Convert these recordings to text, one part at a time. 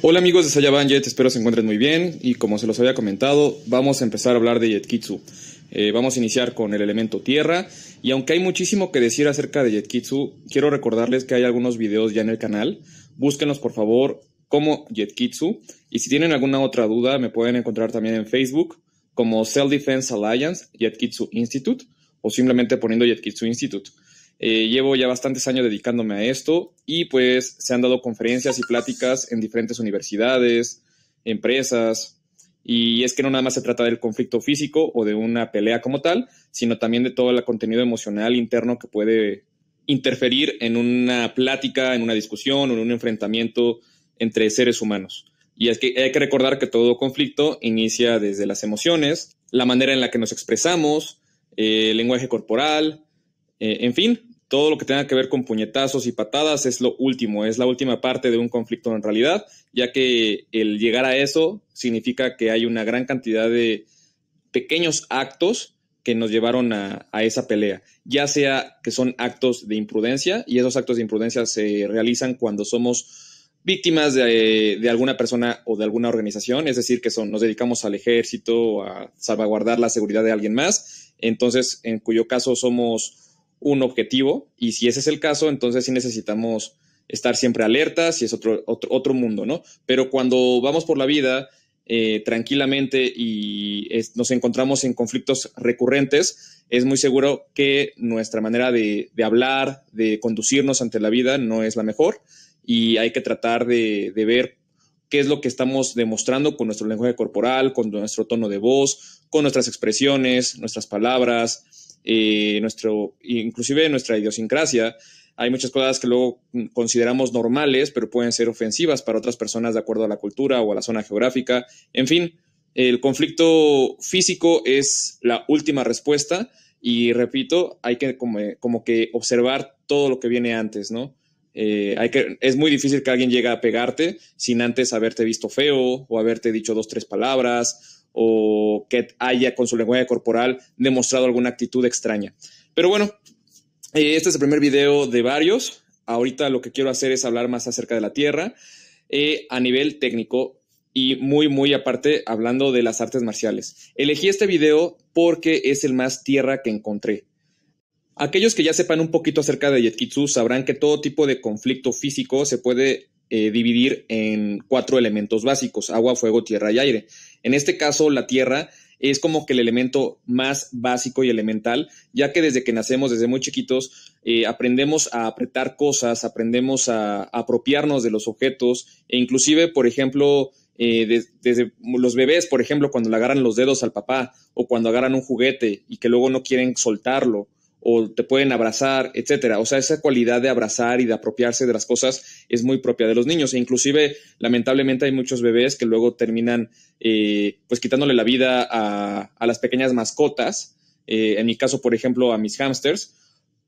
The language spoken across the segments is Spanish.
Hola amigos de Sayaban Jet, espero se encuentren muy bien y como se los había comentado, vamos a empezar a hablar de Jetkitsu. Eh, vamos a iniciar con el elemento tierra y aunque hay muchísimo que decir acerca de Jetkitsu, quiero recordarles que hay algunos videos ya en el canal. Búsquenlos por favor como Jetkitsu y si tienen alguna otra duda me pueden encontrar también en Facebook como Cell Defense Alliance Jetkitsu Institute o simplemente poniendo Jetkitsu Institute. Eh, llevo ya bastantes años dedicándome a esto y pues se han dado conferencias y pláticas en diferentes universidades, empresas, y es que no nada más se trata del conflicto físico o de una pelea como tal, sino también de todo el contenido emocional interno que puede interferir en una plática, en una discusión o en un enfrentamiento entre seres humanos. Y es que hay que recordar que todo conflicto inicia desde las emociones, la manera en la que nos expresamos, eh, el lenguaje corporal, eh, en fin, todo lo que tenga que ver con puñetazos y patadas es lo último, es la última parte de un conflicto en realidad, ya que el llegar a eso significa que hay una gran cantidad de pequeños actos que nos llevaron a, esa pelea, ya sea que son actos de imprudencia y esos actos de imprudencia se realizan cuando somos víctimas de, alguna persona o de alguna organización, es decir, que son, nos dedicamos al ejército, a salvaguardar la seguridad de alguien más, entonces en cuyo caso somos un objetivo y si ese es el caso, entonces sí necesitamos estar siempre alertas y es otro, otro, mundo, ¿no? Pero cuando vamos por la vida eh, tranquilamente y nos encontramos en conflictos recurrentes, es muy seguro que nuestra manera de, hablar, de conducirnos ante la vida no es la mejor y hay que tratar de, de ver qué es lo que estamos demostrando con nuestro lenguaje corporal, con nuestro tono de voz, con nuestras expresiones, nuestras palabras, eh, nuestro, inclusive nuestra idiosincrasia. Hay muchas cosas que luego consideramos normales, pero pueden ser ofensivas para otras personas de acuerdo a la cultura o a la zona geográfica. En fin, el conflicto físico es la última respuesta y repito, hay que como, que observar todo lo que viene antes, ¿no? Eh, hay que, es muy difícil que alguien llegue a pegarte sin antes haberte visto feo o haberte dicho dos, tres palabras o que haya con su lenguaje corporal demostrado alguna actitud extraña. Pero bueno, eh, este es el primer video de varios. Ahorita lo que quiero hacer es hablar más acerca de la Tierra eh, a nivel técnico y muy, muy aparte hablando de las artes marciales. Elegí este video porque es el más tierra que encontré. Aquellos que ya sepan un poquito acerca de Yetkitsu sabrán que todo tipo de conflicto físico se puede eh, dividir en cuatro elementos básicos, agua, fuego, tierra y aire. En este caso, la tierra es como que el elemento más básico y elemental, ya que desde que nacemos, desde muy chiquitos, eh, aprendemos a apretar cosas, aprendemos a, apropiarnos de los objetos e inclusive, por ejemplo, eh, desde los bebés, por ejemplo, cuando le agarran los dedos al papá o cuando agarran un juguete y que luego no quieren soltarlo o te pueden abrazar, etcétera. O sea, esa cualidad de abrazar y de apropiarse de las cosas es muy propia de los niños. E inclusive, lamentablemente, hay muchos bebés que luego terminan eh, pues quitándole la vida a, las pequeñas mascotas. Eh, en mi caso, por ejemplo, a mis hamsters,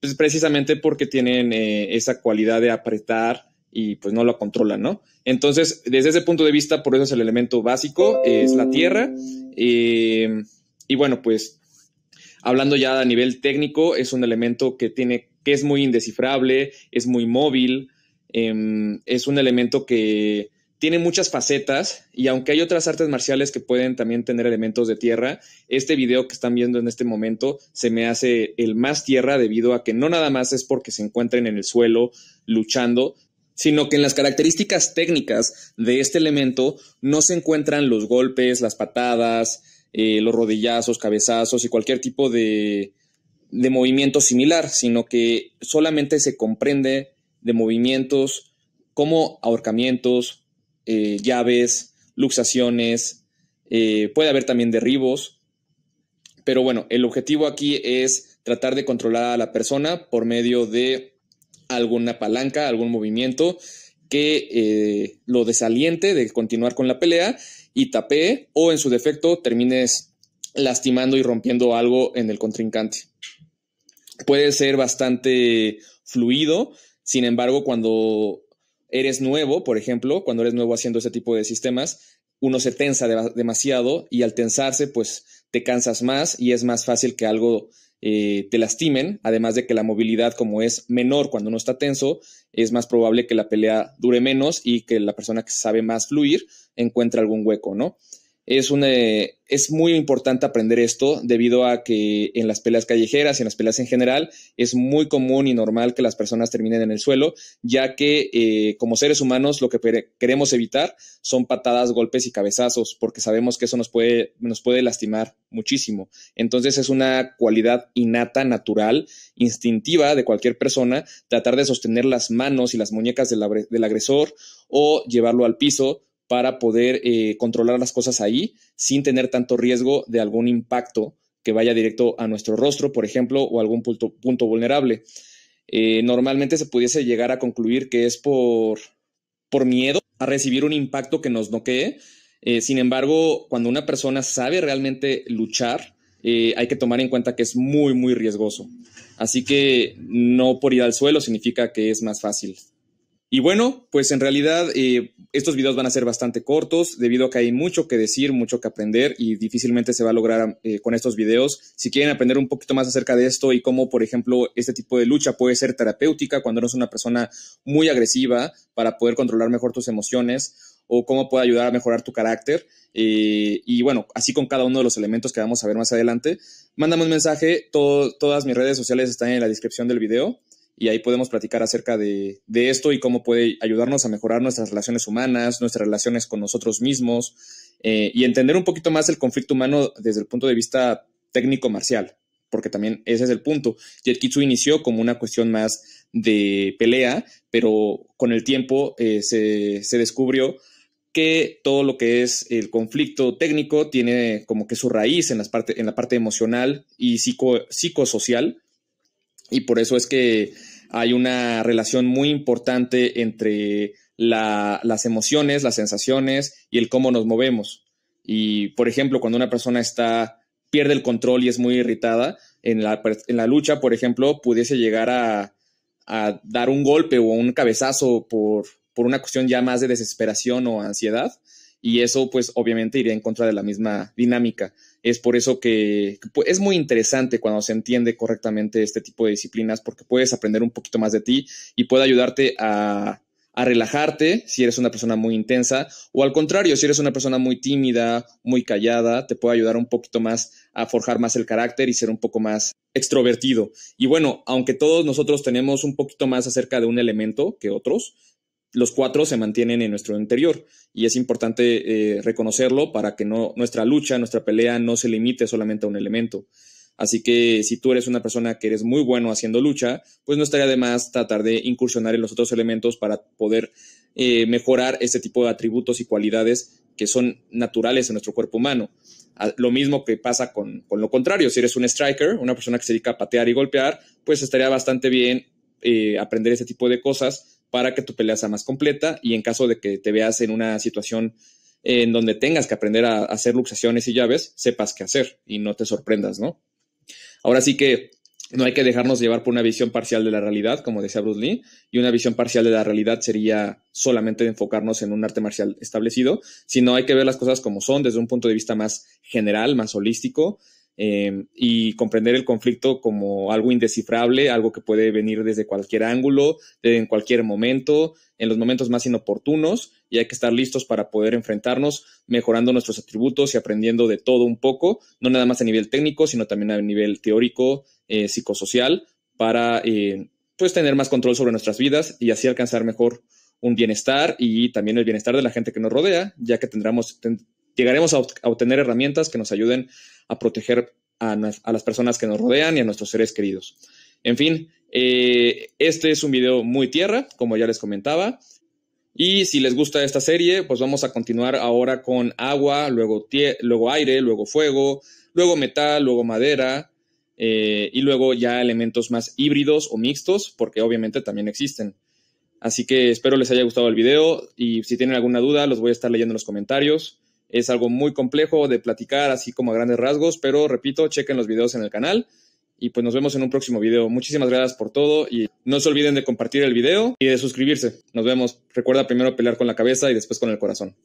pues precisamente porque tienen eh, esa cualidad de apretar y pues no lo controlan, ¿no? Entonces, desde ese punto de vista, por eso es el elemento básico, es la tierra. y bueno, pues Hablando ya a nivel técnico, es un elemento que tiene, que es muy indescifrable, es muy móvil, em, es un elemento que tiene muchas facetas y aunque hay otras artes marciales que pueden también tener elementos de tierra, este video que están viendo en este momento se me hace el más tierra debido a que no nada más es porque se encuentren en el suelo luchando, sino que en las características técnicas de este elemento no se encuentran los golpes, las patadas, eh, los rodillazos, cabezazos y cualquier tipo de, movimiento similar, sino que solamente se comprende de movimientos como ahorcamientos, eh, llaves, luxaciones, eh, puede haber también derribos, pero bueno, el objetivo aquí es tratar de controlar a la persona por medio de alguna palanca, algún movimiento que lo desaliente de continuar con la pelea y tapee o en su defecto termines lastimando y rompiendo algo en el contrincante. Puede ser bastante fluido, sin embargo, cuando eres nuevo, por ejemplo, cuando eres nuevo haciendo ese tipo de sistemas, uno se tensa demasiado y al tensarse, pues te cansas más y es más fácil que algo eh, te lastimen, además de que la movilidad como es menor cuando uno está tenso, es más probable que la pelea dure menos y que la persona que sabe más fluir encuentre algún hueco, ¿no? es, una, es muy importante aprender esto debido a que en las peleas callejeras y en las peleas en general es muy común y normal que las personas terminen en el suelo, ya que eh, como seres humanos lo que queremos evitar son patadas, golpes y cabezazos, porque sabemos que eso nos puede, nos puede lastimar muchísimo. Entonces es una cualidad innata, natural, instintiva de cualquier persona, tratar de sostener las manos y las muñecas del agresor o llevarlo al piso para poder eh, controlar las cosas ahí sin tener tanto riesgo de algún impacto que vaya directo a nuestro rostro, por ejemplo, o algún punto, vulnerable. Eh, normalmente se pudiese llegar a concluir que es por, por miedo a recibir un impacto que nos noquee. Eh, sin embargo, cuando una persona sabe realmente luchar, hay que tomar en cuenta que es muy, muy riesgoso. Así que no por ir al suelo significa que es más fácil. Y bueno, pues en realidad eh, estos videos van a ser bastante cortos debido a que hay mucho que decir, mucho que aprender y difícilmente se va a lograr eh, con estos videos. Si quieren aprender un poquito más acerca de esto y cómo, por ejemplo, este tipo de lucha puede ser terapéutica cuando eres una persona muy agresiva para poder controlar mejor tus emociones o cómo puede ayudar a mejorar tu carácter. Eh, y bueno, así con cada uno de los elementos que vamos a ver más adelante. Mándame un mensaje, todas mis redes sociales están en la descripción del video y ahí podemos platicar acerca de, esto y cómo puede ayudarnos a mejorar nuestras relaciones humanas, nuestras relaciones con nosotros mismos eh, y entender un poquito más el conflicto humano desde el punto de vista técnico-marcial, porque también ese es el punto. Kitsu inició como una cuestión más de pelea, pero con el tiempo eh, se, descubrió que todo lo que es el conflicto técnico tiene como que su raíz en, las parte, en la parte emocional y psico, psicosocial y por eso es que hay una relación muy importante entre las emociones, las sensaciones y el cómo nos movemos. Y, por ejemplo, cuando una persona está, pierde el control y es muy irritada, en la, lucha, por ejemplo, pudiese llegar a, dar un golpe o un cabezazo por, por una cuestión ya más de desesperación o ansiedad y eso pues obviamente iría en contra de la misma dinámica. Es por eso que pues, es muy interesante cuando se entiende correctamente este tipo de disciplinas porque puedes aprender un poquito más de ti y puede ayudarte a, a relajarte si eres una persona muy intensa o al contrario, si eres una persona muy tímida, muy callada, te puede ayudar un poquito más a forjar más el carácter y ser un poco más extrovertido. Y bueno, aunque todos nosotros tenemos un poquito más acerca de un elemento que otros, los cuatro se mantienen en nuestro interior y es importante eh, reconocerlo para que no, nuestra lucha, nuestra pelea no se limite solamente a un elemento. Así que si tú eres una persona que eres muy bueno haciendo lucha, pues no estaría de más tratar de incursionar en los otros elementos para poder eh, mejorar este tipo de atributos y cualidades que son naturales en nuestro cuerpo humano. Ah, lo mismo que pasa con, lo contrario, si eres un striker, una persona que se dedica a patear y golpear, pues estaría bastante bien eh, aprender este tipo de cosas para que tu pelea sea más completa y en caso de que te veas en una situación en donde tengas que aprender a hacer luxaciones y llaves, sepas qué hacer y no te sorprendas, ¿no? Ahora sí que no hay que dejarnos llevar por una visión parcial de la realidad, como decía Bruce Lee, y una visión parcial de la realidad sería solamente enfocarnos en un arte marcial establecido, sino hay que ver las cosas como son desde un punto de vista más general, más holístico, Em, y comprender el conflicto como algo indescifrable, algo que puede venir desde cualquier ángulo, en cualquier momento, en los momentos más inoportunos, y hay que estar listos para poder enfrentarnos, mejorando nuestros atributos y aprendiendo de todo un poco, no nada más a nivel técnico, sino también a nivel teórico, eh, psicosocial, para eh, pues tener más control sobre nuestras vidas y así alcanzar mejor un bienestar y también el bienestar de la gente que nos rodea, ya que tendremos, llegaremos a, obtener herramientas que nos ayuden a proteger a, las personas que nos rodean y a nuestros seres queridos. En fin, eh, este es un video muy tierra, como ya les comentaba. Y si les gusta esta serie, pues vamos a continuar ahora con agua, luego, aire, luego fuego, luego metal, luego madera, eh, y luego ya elementos más híbridos o mixtos, porque obviamente también existen. Así que espero les haya gustado el video y si tienen alguna duda, los voy a estar leyendo en los comentarios. Es algo muy complejo de platicar, así como a grandes rasgos, pero repito, chequen los videos en el canal y pues nos vemos en un próximo video. Muchísimas gracias por todo y no se olviden de compartir el video y de suscribirse. Nos vemos. Recuerda primero pelear con la cabeza y después con el corazón.